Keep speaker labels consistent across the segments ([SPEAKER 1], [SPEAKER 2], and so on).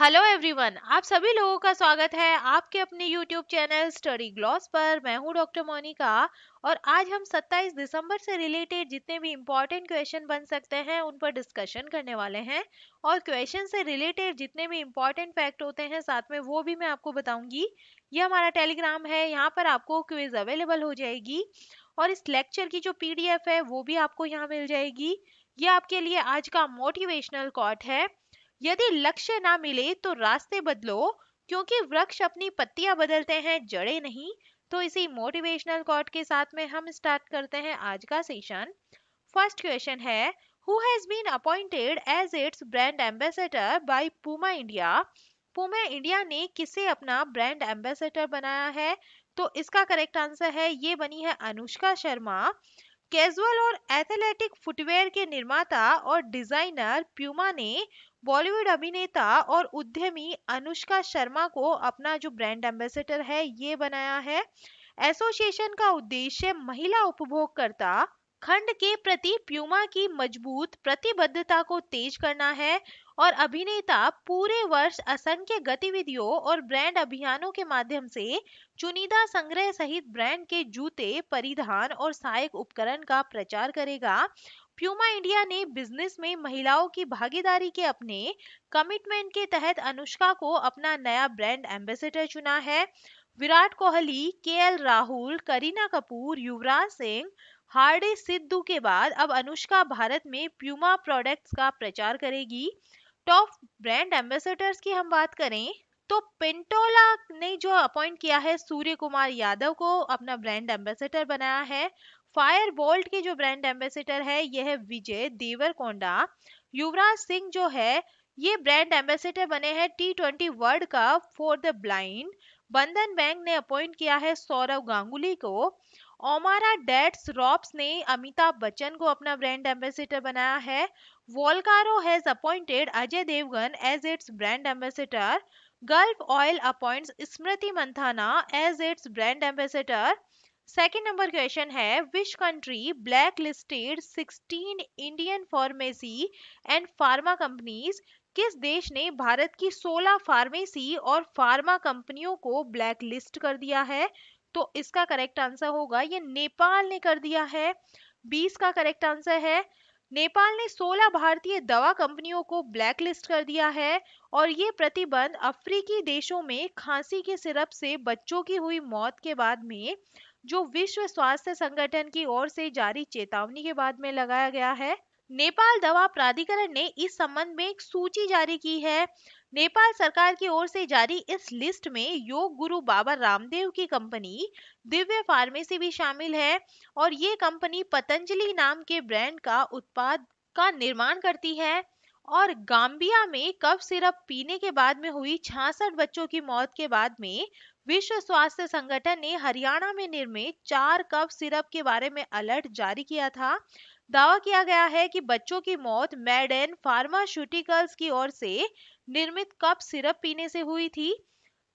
[SPEAKER 1] Hello everyone आप सभी लोगों का स्वागत है आपके अपने यूट्यूब चैनल स्टडी ग्लॉस पर मैं हूं डॉक्टर मोनिका और आज हम 27 दिसंबर से रिलेटेड जितने भी इम्पोर्टेंट क्वेश्चन बन सकते हैं उन पर डिस्कशन करने वाले हैं और क्वेश्चन से रिलेटेड जितने भी इम्पोर्टेंट फैक्ट होते हैं साथ में वो भी मैं आपको बताऊंगी ये हमारा टेलीग्राम है यहाँ पर आपको क्विज अवेलेबल हो जाएगी और इस लेक्चर की जो पी है वो भी आपको यहाँ मिल जाएगी ये आपके लिए आज का मोटिवेशनल कॉट है यदि लक्ष्य ना मिले तो रास्ते बदलो क्योंकि वृक्ष अपनी पत्तियां बदलते हैं जड़े नहीं तो इसी मोटिवेशनल कॉट के साथ में हम स्टार्ट करते हैं आज का सेशन फर्स्ट क्वेश्चन है who has been appointed as its brand ambassador by Puma India. Puma India ने किसे अपना ब्रांड एम्बेसडर बनाया है तो इसका करेक्ट आंसर है ये बनी है अनुष्का शर्मा कैजुअल और एथलेटिक फुटवेयर के निर्माता और डिजाइनर प्यूमा ने बॉलीवुड अभिनेता और उद्यमी अनुष्का शर्मा को अपना जो ब्रांड एम्बेसडर है ये बनाया है एसोसिएशन का उद्देश्य महिला उपभोगकर्ता खंड के प्रति प्यूमा की मजबूत प्रतिबद्धता को तेज करना है और अभिनेता पूरे वर्ष असंख्य गतिविधियों और ब्रांड अभियानों के माध्यम से चुनिदा संग्रह सहित ब्रांड के जूते परिधान और सहायक उपकरण का प्रचार करेगा प्यूमा इंडिया ने बिजनेस में महिलाओं की भागीदारी के अपने कमिटमेंट के तहत अनुष्का को अपना नया ब्रांड एम्बेसडर चुना है विराट कोहली के राहुल करीना कपूर युवराज सिंह हार्डे सिद्धू के बाद अब अनुष्का भारत में प्यूमा प्रोडक्ट्स का प्रचार करेगी टॉप ब्रांड एम्बेसडर्स की हम बात करें तो पेंटोला ने जो अपॉइंट किया है सूर्य कुमार यादव को अपना ब्रांड एम्बेसडर बनाया है फायर वोल्ट के जो ब्रांड एम्बेसिडर है यह विजय देवरकोंडा युवराज सिंह जो है ये ब्रांड एम्बेसिडर बने हैं T twenty World Cup for the blind Bandhan bank ने अपॉइंट किया है सौरव गांगुली को ओमारा डेट्स रॉब्स ने अमिताभ बच्चन को अपना ब्रांड एम्बेसिडर बनाया है वोलकारो has appointed Ajay Devgan as its brand ambassador Gulf Oil appoints Smriti Mandhana as its brand ambassador second number question है which country black listed 16 Indian pharmacy and pharma companies किस देश ने भारत की 16 फार्मेसी और फार्मा कंपनियों को ब्लैक लिस्ट कर दिया है तो इसका करेक्ट आंसर होगा ये नेपाल ने कर दिया है 20 का करेक्ट आंसर है नेपाल ने 16 भारतीय दवा कंपनियों को ब्लैक लिस्ट कर दिया है और ये प्रतिबंध अफ्रीकी देशों में खांसी के सिरप से बच्चों की हुई मौत के बाद में जो विश्व स्वास्थ्य संगठन की ओर से जारी चेतावनी के बाद में लगाया गया है नेपाल दवा प्राधिकरण ने इस संबंध में एक सूची जारी की है नेपाल सरकार की ओर से जारी इस लिस्ट में योग गुरु बाबा रामदेव की कंपनी दिव्य फार्मेसी भी शामिल है और ये कंपनी पतंजलि नाम के ब्रांड का उत्पाद का निर्माण करती है और गांबिया में कफ सिरप पीने के बाद में हुई 66 बच्चों की मौत के बाद में विश्व स्वास्थ्य संगठन ने हरियाणा में निर्मित चार कफ सिरप के बारे में अलर्ट जारी किया था दावा किया गया है कि बच्चों की मौत मेडेन फार्मास्यूटिकल्स की ओर से निर्मित कप सिरप पीने से हुई थी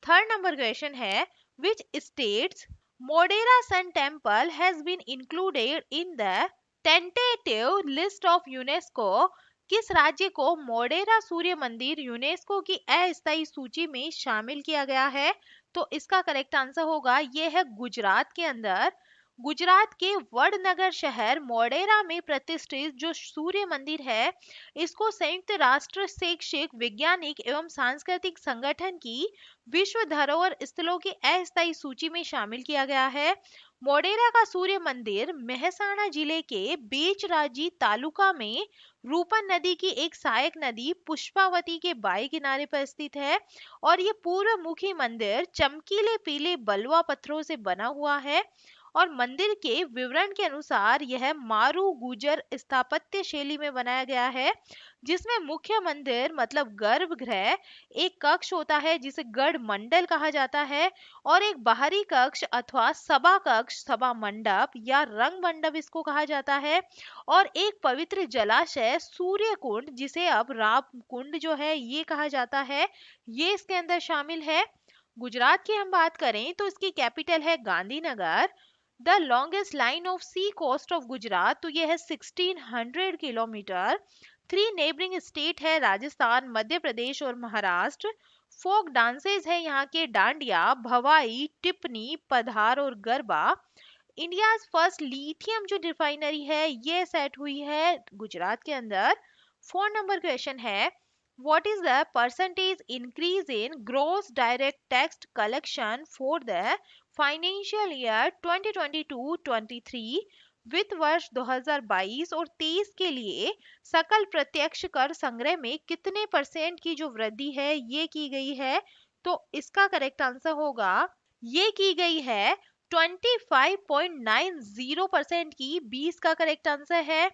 [SPEAKER 1] थर्ड नंबर क्वेश्चन है which states Modhera sun temple has been included in the tentative list of UNESCO किस राज्य को मोडेरा सूर्य मंदिर यूनेस्को की अस्थायी सूची में शामिल किया गया है तो इसका करेक्ट आंसर होगा ये है गुजरात के अंदर गुजरात के वडनगर शहर मोडेरा में प्रतिष्ठित जो सूर्य मंदिर है इसको संयुक्त राष्ट्र शैक्षिक वैज्ञानिक एवं सांस्कृतिक संगठन की विश्व धरोहर स्थलों की अस्थायी सूची में शामिल किया गया है मोडेरा का सूर्य मंदिर मेहसाणा जिले के बेचराजी तालुका में रूपन नदी की एक सहायक नदी पुष्पावती के बाएं किनारे पर स्थित है और ये पूर्व मुखी मंदिर चमकीले पीले बलुआ पत्थरों से बना हुआ है और मंदिर के विवरण के अनुसार यह मारू गुजर स्थापत्य शैली में बनाया गया है जिसमें मुख्य मंदिर मतलब गर्भगृह एक कक्ष होता है जिसे गढ़ मंडल कहा जाता है और एक बाहरी कक्ष अथवा सभा कक्ष सभा मंडप या रंग मंडप इसको कहा जाता है और एक पवित्र जलाशय सूर्य कुंड जिसे अब राम कुंड जो है ये कहा जाता है ये इसके अंदर शामिल है गुजरात की हम बात करें तो इसकी कैपिटल है Gandhinagar the longest line of sea coast of Gujarat तो ये है 1600 किलोमीटर थ्री नेबरिंग स्टेट है राजस्थान मध्य प्रदेश और महाराष्ट्र फोक डांसेस है यहाँ के डांडिया भवाई टिप्पणी पधार और गरबा इंडिया फर्स्ट लिथियम जो रिफाइनरी है ये सेट हुई है गुजरात के अंदर फोन नंबर क्वेश्चन है what is the percentage increase in gross direct tax collection for the financial year 2022-23 वित्त वर्ष 2022 और 23 के लिए सकल प्रत्यक्ष कर संग्रह में कितने परसेंट की जो वृद्धि है ये की गई है तो इसका करेक्ट आंसर होगा ये की गई है 25.90 परसेंट की 20 का करेक्ट आंसर है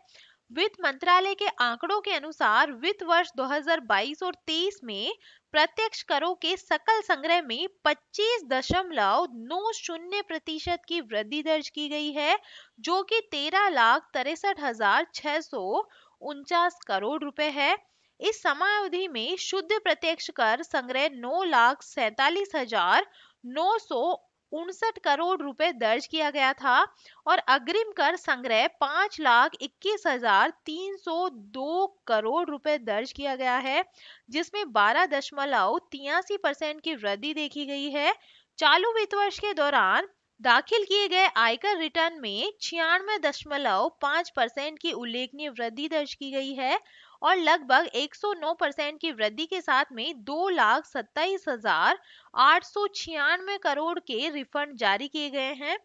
[SPEAKER 1] वित्त मंत्रालय के आंकड़ों के अनुसार वित्त वर्ष 2022 और 23 में प्रत्यक्ष करों के सकल संग्रह में पच्चीस दशमलव नौ शून्य प्रतिशत की वृद्धि दर्ज की गई है जो कि तेरह लाख तिरसठ हजार छह सौ उनचास करोड़ रुपए है इस समयावधि में शुद्ध प्रत्यक्ष कर संग्रह नौ लाख सैतालीस हजार नौ सौ उनसठ करोड़ रुपए दर्ज किया गया था और अग्रिम कर संग्रह पांच लाख इक्कीस हजार तीन सौ दो करोड़ रुपए दर्ज किया गया है जिसमें बारह दशमलव तिरासी परसेंट की वृद्धि देखी गई है चालू वित्त वर्ष के दौरान दाखिल किए गए आयकर रिटर्न में छियानवे दशमलव पांच परसेंट की उल्लेखनीय वृद्धि दर्ज की गई है और लगभग 109 परसेंट की वृद्धि के साथ में दो लाख सत्ताईस हजार आठ सौ छियानवे करोड़ के रिफंड जारी किए गए हैं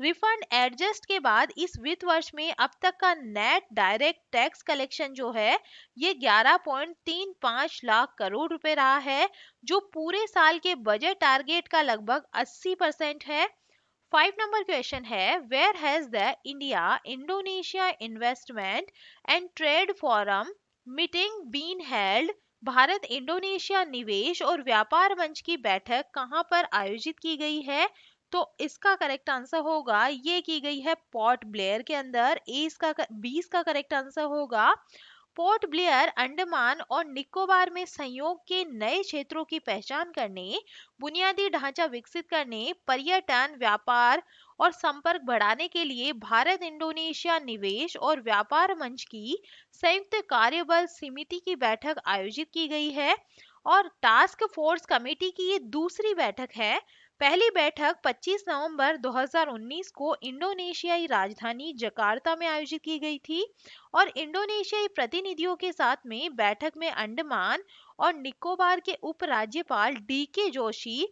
[SPEAKER 1] रिफंड एडजस्ट के बाद इस वित्त वर्ष में अब तक का नेट डायरेक्ट टैक्स कलेक्शन जो है ये 11.35 लाख करोड़ रुपए रहा है जो पूरे साल के बजट टारगेट का लगभग 80 परसेंट है फाइव नंबर क्वेश्चन है where has the India Indonesia investment and trade forum meeting been held Bharat Indonesia निवेश और व्यापार मंच की बैठक कहां पर आयोजित की गई है तो इसका करेक्ट आंसर होगा ये की गई है पोर्ट ब्लेयर के अंदर ए इसका बीस का करेक्ट आंसर होगा पोर्ट ब्लेयर अंडमान और निकोबार में संयोग के नए क्षेत्रों की पहचान करने बुनियादी ढांचा विकसित करने पर्यटन व्यापार और संपर्क बढ़ाने के लिए भारत इंडोनेशिया निवेश और व्यापार मंच की संयुक्त कार्यबल समिति की बैठक आयोजित की गई है और टास्क फोर्स कमेटी की ये दूसरी बैठक है पहली बैठक 25 नवंबर 2019 को इंडोनेशियाई राजधानी जकार्ता में आयोजित की गई थी और इंडोनेशियाई प्रतिनिधियों के साथ में बैठक में अंडमान और निकोबार के उपराज्यपाल राज्यपाल डी के जोशी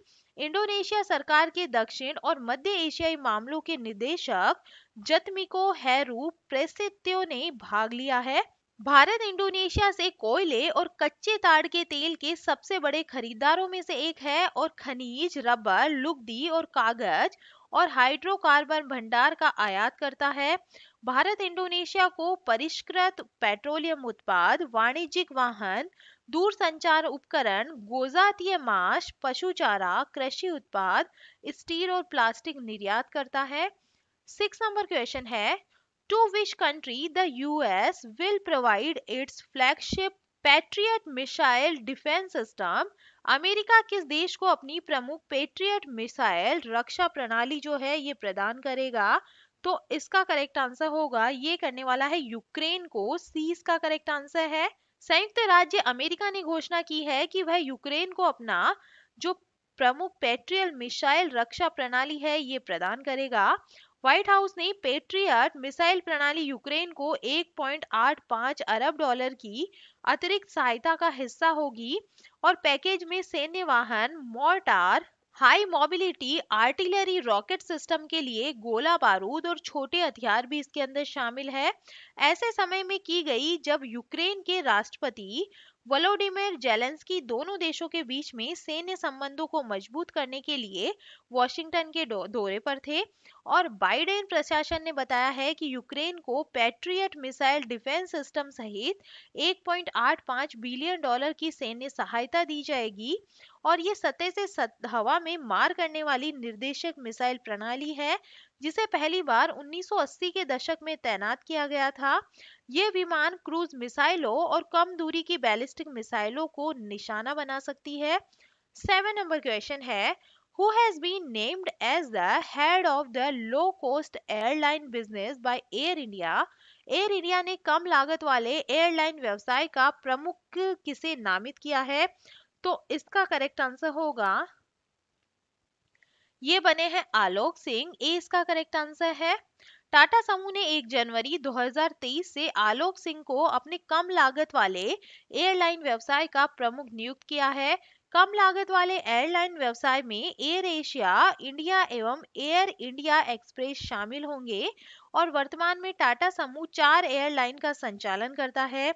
[SPEAKER 1] इंडोनेशिया सरकार के दक्षिण और मध्य एशियाई मामलों के निदेशक जतमिको हैरू प्रेसित्यो ने भाग लिया है भारत इंडोनेशिया से कोयले और कच्चे ताड़ के तेल के सबसे बड़े खरीदारों में से एक है और खनिज रबर लुगदी और कागज और हाइड्रोकार्बन भंडार का आयात करता है भारत इंडोनेशिया को परिष्कृत पेट्रोलियम उत्पाद वाणिज्यिक वाहन दूरसंचार उपकरण गोजातीय माश पशु चारा कृषि उत्पाद स्टील और प्लास्टिक निर्यात करता है सिक्स नंबर क्वेश्चन है to which country the US will provide its flagship Patriot missile defence system America किस देश को अपनी प्रमुख पेट्रियट मिसाइल रक्षा प्रणाली जो है ये प्रदान करेगा तो इसका करेक्ट आंसर होगा ये करने वाला है यूक्रेन को सीस का करेक्ट आंसर है संयुक्त राज्य अमेरिका ने घोषणा की है कि वह यूक्रेन को अपना जो प्रमुख पेट्रियल मिसाइल रक्षा प्रणाली है ये प्रदान करेगा व्हाइट हाउस ने पेट्रियट मिसाइल प्रणाली यूक्रेन को 1.85 अरब डॉलर की अतिरिक्त सहायता का हिस्सा होगी और पैकेज में सैन्य वाहन mortar high mobility artillery rocket system के लिए गोला बारूद और छोटे हथियार भी इसके अंदर शामिल है ऐसे समय में की गई जब यूक्रेन के राष्ट्रपति वोलोडिमिर जेलेंस्की दोनों देशों के बीच में सैन्य संबंधों को मजबूत करने के लिए वॉशिंगटन के दौरे पर थे और बाइडेन प्रशासन ने बताया है कि यूक्रेन को पैट्रियट मिसाइल डिफेंस सिस्टम सहित 1.85 बिलियन डॉलर की सैन्य सहायता दी जाएगी और ये सतह से सत हवा में मार करने वाली निर्देशक मिसाइल प्रणाली है जिसे पहली बार 1980 के दशक में तैनात किया गया था ये विमान क्रूज मिसाइलों और कम दूरी की बैलिस्टिक मिसाइलों को निशाना बना सकती है सेवन नंबर क्वेश्चन है who has been named as the head of the low cost airline business by Air India. Air India ने कम लागत वाले एयरलाइन व्यवसाय का प्रमुख किसे नामित किया है तो इसका करेक्ट आंसर होगा ये बने हैं आलोक सिंह ए इसका करेक्ट आंसर है टाटा समूह ने 1 जनवरी 2023 से आलोक सिंह को अपने कम लागत वाले एयरलाइन व्यवसाय का प्रमुख नियुक्त किया है कम लागत वाले एयरलाइन व्यवसाय में एयर एशिया इंडिया एवं एयर इंडिया एक्सप्रेस शामिल होंगे और वर्तमान में टाटा समूह चार एयरलाइन का संचालन करता है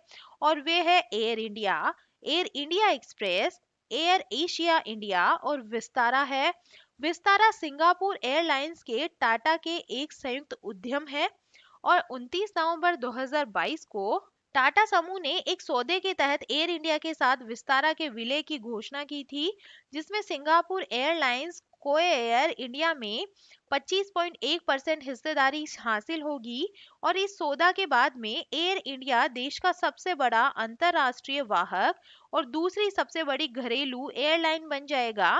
[SPEAKER 1] और वे है Air India Air India Express Air Asia India और विस्तारा है विस्तारा सिंगापुर एयरलाइंस के टाटा के एक संयुक्त उद्यम है और 29 नवंबर 2022 को टाटा समूह ने एक सौदे के तहत एयर इंडिया के साथ विस्तारा के विलय की घोषणा की थी जिसमें सिंगापुर एयरलाइंस कोए एयर इंडिया में 25.1 परसेंट हिस्सेदारी हासिल होगी और इस सौदा के बाद में एयर इंडिया देश का सबसे बड़ा अंतरराष्ट्रीय वाहक और दूसरी सबसे बड़ी घरेलू एयरलाइन बन जाएगा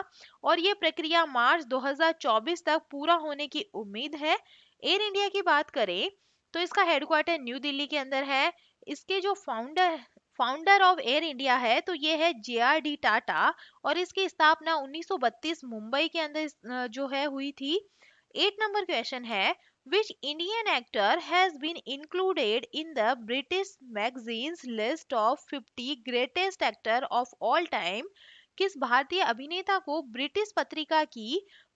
[SPEAKER 1] और ये प्रक्रिया मार्च 2024 तक पूरा होने की उम्मीद है एयर इंडिया की बात करें तो इसका हेडक्वार्टर न्यू दिल्ली के अंदर है इसके जो founder founder of Air India है तो ये है जे आर डी टाटा और इसकी स्थापना 1932 मुंबई के अंदर जो है हुई थी एट नंबर क्वेश्चन है which Indian actor has been included in the British magazine's list of 50 greatest actor of all time किस भारतीय अभिनेता को ब्रिटिश पत्रिका की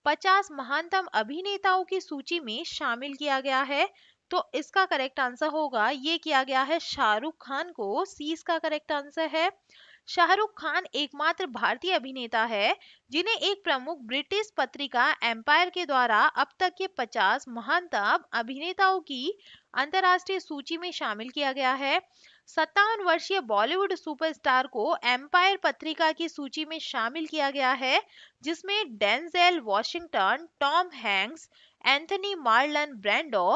[SPEAKER 1] 50 महानतम अभिनेताओं की सूची में शामिल किया गया है तो इसका करेक्ट आंसर होगा ये किया गया है शाहरुख खान को सी इसका करेक्ट आंसर है शाहरुख खान एकमात्र भारतीय अभिनेता है जिन्हें एक प्रमुख ब्रिटिश पत्रिका एम्पायर के द्वारा अब तक के 50 महानतम अभिनेताओं की अंतरराष्ट्रीय सूची में शामिल किया गया है सत्तावन वर्षीय बॉलीवुड सुपरस्टार को एम्पायर पत्रिका की सूची में शामिल किया गया है जिसमें Denzel Washington Tom Hanks Anthony Marlon Brando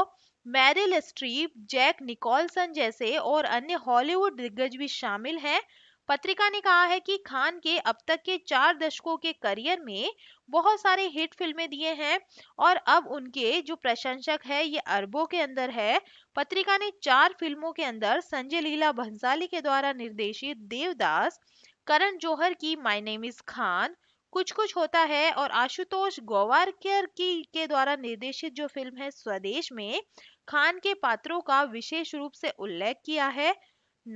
[SPEAKER 1] Meryl Streep Jack Nicholson जैसे और अन्य हॉलीवुड दिग्गज भी शामिल हैं पत्रिका ने कहा है कि खान के अब तक के चार दशकों के करियर में बहुत सारे हिट फिल्में दिए हैं और अब उनके जो प्रशंसक है ये अरबों के अंदर है पत्रिका ने चार फिल्मों के अंदर संजय लीला भंसाली के द्वारा निर्देशित देवदास करण जौहर की माय नेम इज खान कुछ कुछ होता है और आशुतोष गोवारकर की के द्वारा निर्देशित जो फिल्म है स्वदेश में खान के पात्रों का विशेष रूप से उल्लेख किया है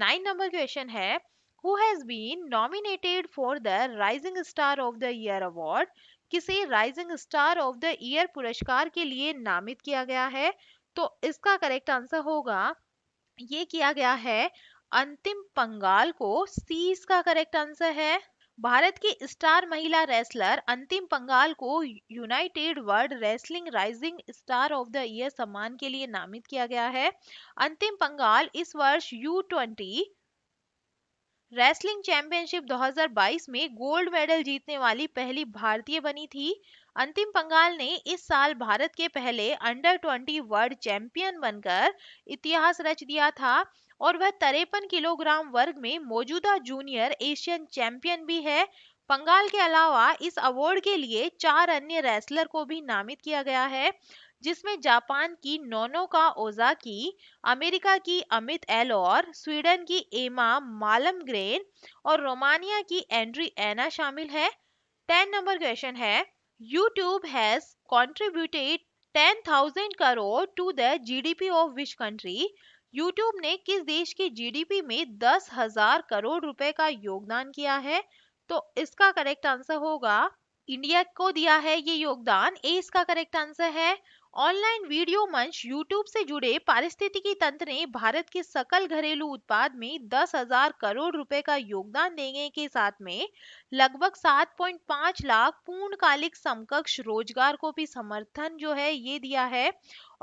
[SPEAKER 1] नाइन नंबर क्वेश्चन है who has been nominated for the rising star of the year award किसे rising star of the year पुरस्कार के लिए नामित किया गया है तो इसका करेक्ट आंसर होगा ये किया गया है अंतिम पंगाल को सी इसका करेक्ट आंसर है भारत की स्टार महिला रेसलर अंतिम पंगाल को united world wrestling rising star of the year सम्मान के लिए नामित किया गया है अंतिम पंगाल इस वर्ष यू ट्वेंटी रेसलिंग चैंपियनशिप 2022 में गोल्ड मेडल जीतने वाली पहली भारतीय बनी थी अंतिम पंगाल ने इस साल भारत के पहले अंडर 20 वर्ल्ड चैंपियन बनकर इतिहास रच दिया था और वह तिरपन किलोग्राम वर्ग में मौजूदा जूनियर एशियन चैंपियन भी है पंगाल के अलावा इस अवार्ड के लिए चार अन्य रेसलर को भी नामित किया गया है जिसमें जापान की नोनो का ओजा की अमेरिका की अमित एल और स्वीडन की एमा मालम ग्रेन और रोमानिया की एंड्री एना शामिल है टेन नंबर क्वेश्चन है YouTube has contributed 10,000 crore to the GDP of which country YouTube ने किस देश की जीडीपी में दस हजार करोड़ रुपए का योगदान किया है तो इसका करेक्ट आंसर होगा इंडिया को दिया है ये योगदान ए इसका करेक्ट आंसर है ऑनलाइन वीडियो मंच यूट्यूब से जुड़े पारिस्थितिकी तंत्र ने भारत के सकल घरेलू उत्पाद में दस हजार करोड़ रुपए का योगदान देने के साथ में लगभग 7.5 लाख पूर्णकालिक समकक्ष रोजगार को भी समर्थन जो है ये दिया है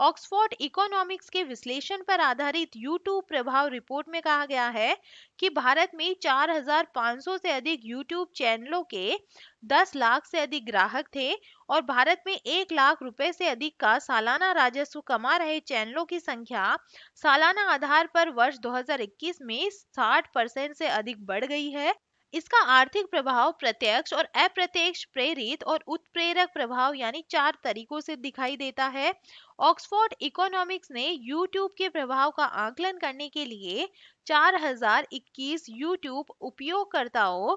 [SPEAKER 1] ऑक्सफोर्ड इकोनॉमिक्स के विश्लेषण पर आधारित यूट्यूब प्रभाव रिपोर्ट में कहा गया है कि भारत में 4,500 से अधिक यूट्यूब चैनलों के 10 लाख से अधिक ग्राहक थे और भारत में एक लाख रुपए से अधिक का सालाना राजस्व कमा रहे चैनलों की संख्या सालाना आधार पर वर्ष 2021 में 60 परसेंट से अधिक बढ़ गई है इसका आर्थिक प्रभाव प्रत्यक्ष और अप्रत्यक्ष प्रेरित और उत्प्रेरक प्रभाव यानी चार तरीकों से दिखाई देता है ऑक्सफोर्ड इकोनॉमिक्स ने यूट्यूब के प्रभाव का आकलन करने के लिए 4021 यूट्यूब उपयोगकर्ताओं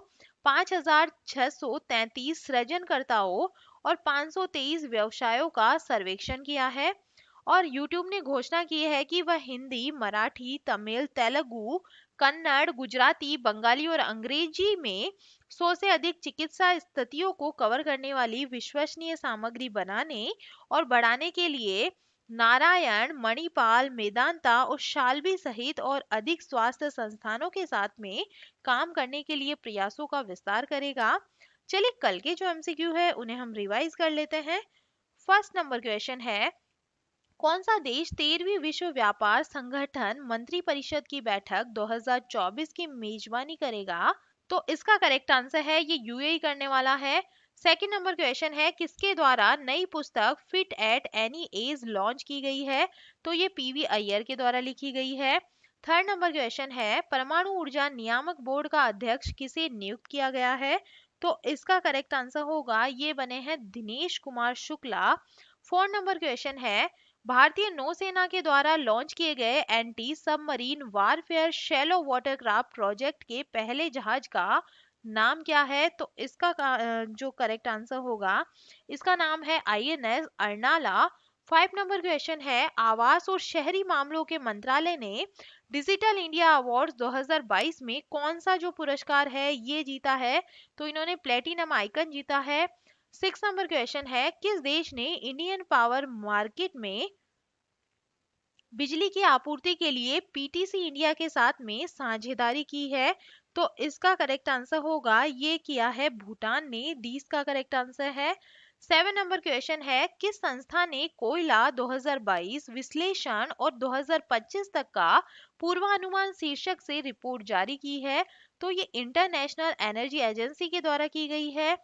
[SPEAKER 1] 5633 सृजनकर्ताओं और 523 व्यवसायों का सर्वेक्षण किया है और YouTube ने घोषणा की है कि वह हिंदी मराठी तमिल तेलुगू कन्नड़ गुजराती बंगाली और अंग्रेजी में सौ से अधिक चिकित्सा स्थितियों को कवर करने वाली विश्वसनीय सामग्री बनाने और बढ़ाने के लिए नारायण मणिपाल मेदांता और शालवी सहित और अधिक स्वास्थ्य संस्थानों के साथ में काम करने के लिए प्रयासों का विस्तार करेगा चलिए कल के जो एमसीक्यू है उन्हें हम रिवाइज कर लेते हैं फर्स्ट नंबर क्वेश्चन है कौन सा देश तेरहवीं विश्व व्यापार संगठन मंत्री परिषद की बैठक 2024 की मेजबानी करेगा तो इसका करेक्ट आंसर है ये यूएई e करने वाला है सेकंड नंबर क्वेश्चन है किसके द्वारा नई पुस्तक fit at any age launch की गई है तो ये पीवी अय्यर के द्वारा लिखी गई है थर्ड नंबर क्वेश्चन है परमाणु ऊर्जा नियामक बोर्ड का अध्यक्ष किसे नियुक्त किया गया है तो इसका करेक्ट आंसर होगा ये बने हैं Dinesh Kumar Shukla fourth number question है भारतीय नौसेना के द्वारा लॉन्च किए गए anti submarine warfare shallow watercraft project के पहले जहाज का नाम क्या है तो इसका जो करेक्ट आंसर होगा इसका नाम है INS Arnala five number question है आवास और शहरी मामलों के मंत्रालय ने डिजिटल इंडिया अवार्ड 2022 में कौन सा जो पुरस्कार है ये जीता है तो इन्होंने प्लेटिनम आइकन जीता है सिक्स नंबर क्वेश्चन है किस देश ने इंडियन पावर मार्केट में बिजली की आपूर्ति के लिए पीटीसी इंडिया के साथ में साझेदारी की है तो इसका करेक्ट आंसर होगा ये किया है भूटान ने डीस का करेक्ट आंसर है सेवन नंबर क्वेश्चन है किस संस्था ने कोयला 2022 विश्लेषण और 2025 तक का पूर्वानुमान शीर्षक से रिपोर्ट जारी की है तो ये इंटरनेशनल एनर्जी एजेंसी के द्वारा की गई है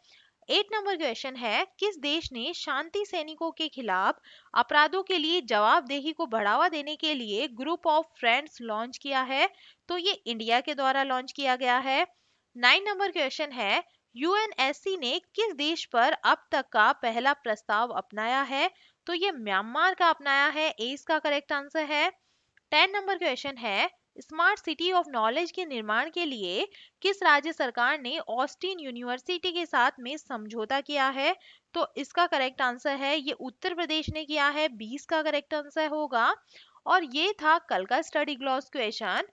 [SPEAKER 1] एट नंबर क्वेश्चन है किस देश ने शांति सैनिकों के खिलाफ अपराधों के लिए जवाबदेही को बढ़ावा देने के लिए ग्रुप ऑफ फ्रेंड्स लॉन्च किया है तो ये इंडिया के द्वारा लॉन्च किया गया है नाइन नंबर क्वेश्चन है यूएनएससी ने किस देश पर अब तक का पहला प्रस्ताव अपनाया है तो ये म्यांमार का अपनाया है एस का करेक्ट आंसर है टेन नंबर क्वेश्चन है स्मार्ट सिटी ऑफ नॉलेज के निर्माण के लिए किस राज्य सरकार ने ऑस्टिन यूनिवर्सिटी के साथ में समझौता किया है तो इसका करेक्ट आंसर है ये उत्तर प्रदेश ने किया है बीस का करेक्ट आंसर होगा और ये था कल का स्टडी ग्लॉस क्वेश्चन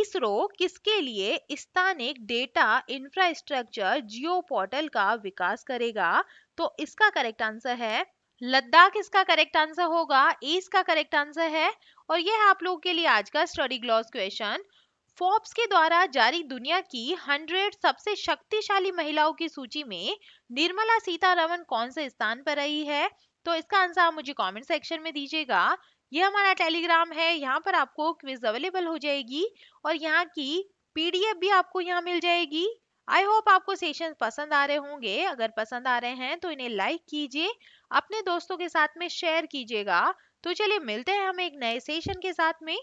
[SPEAKER 1] इसरो किसके लिए स्थानिक डेटा इंफ्रास्ट्रक्चर जियो पोर्टल का विकास करेगा तो इसका करेक्ट आंसर है लद्दाख इसका करेक्ट आंसर होगा ए इसका करेक्ट आंसर है और यह है आप लोगों के लिए आज का स्टडी ग्लॉस क्वेश्चन फोर्ब्स के द्वारा जारी दुनिया की 100 सबसे शक्तिशाली महिलाओं की सूची में निर्मला सीतारमन कौन से स्थान पर रही है तो इसका आंसर आप मुझे कमेंट सेक्शन में दीजिएगा ये हमारा टेलीग्राम है यहाँ पर आपको क्विज अवेलेबल हो जाएगी और यहाँ की पीडीएफ भी आपको यहाँ मिल जाएगी आई होप आपको सेशन पसंद आ रहे होंगे अगर पसंद आ रहे हैं तो इन्हें लाइक कीजिए अपने दोस्तों के साथ में शेयर कीजिएगा तो चलिए मिलते हैं हम एक नए सेशन के साथ में